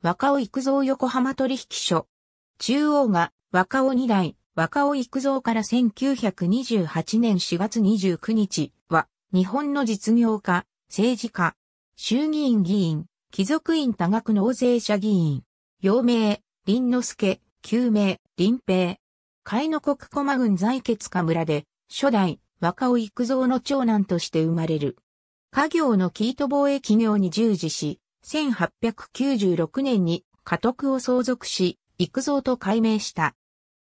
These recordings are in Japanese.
若尾育造横浜取引所。中央が若尾二代、若尾育造から1928年4月29日は、日本の実業家、政治家、衆議院議員、貴族院多額納税者議員、陽明、林之助、旧明、林平。海の国駒郡在決家村で、初代、若尾育造の長男として生まれる。家業の生糸防衛企業に従事し、1896年に家督を相続し、育造と改名した。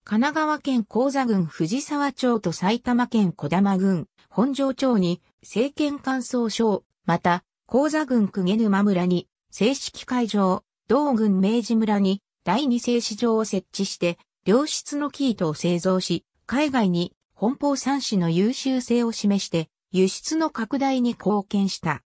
神奈川県高座郡藤沢町と埼玉県小玉郡本庄町に政権乾燥省、また高座郡鵠沼村に正式会場、道郡明治村に第二製紙場を設置して良質の生糸を製造し、海外に本邦産紙の優秀性を示して輸出の拡大に貢献した。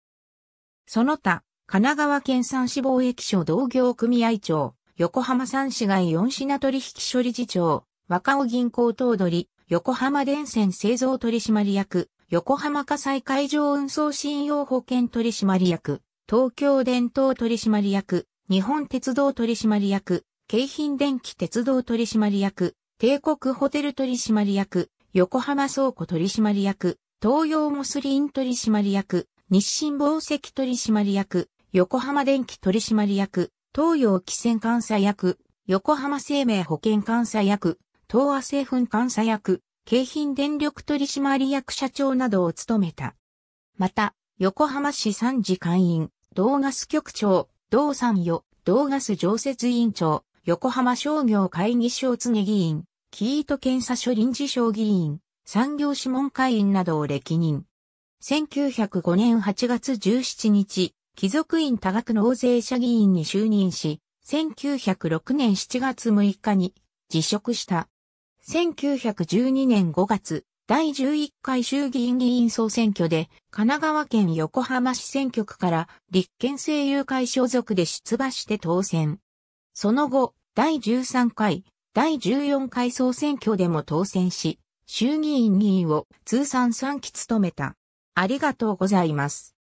その他、神奈川県産市貿易所同業組合長、横浜産市街4品取引所理事長、若尾銀行頭取、横浜電線製造取締役、横浜火災海上運送信用保険取締役、東京電灯取締役、日本鉄道取締役、京浜電気鉄道取締役、帝国ホテル取締役、横浜倉庫取締役、東洋モスリン取締役、日清宝石取締役、横浜電気取締役、東洋汽船監査役、横浜生命保険監査役、東亜製粉監査役、京浜電力取締役社長などを務めた。また、横浜市三次会員、同ガス局長、同参与、同ガス常設委員長、横浜商業会議所常議員、キート検査所臨時小議員、産業諮問会員などを歴任。1905年8月17日、貴族院多額の大税社議員に就任し、1906年7月6日に辞職した。1912年5月、第11回衆議院議員総選挙で、神奈川県横浜市選挙区から立憲政友会所属で出馬して当選。その後、第13回、第14回総選挙でも当選し、衆議院議員を通算3期務めた。ありがとうございます。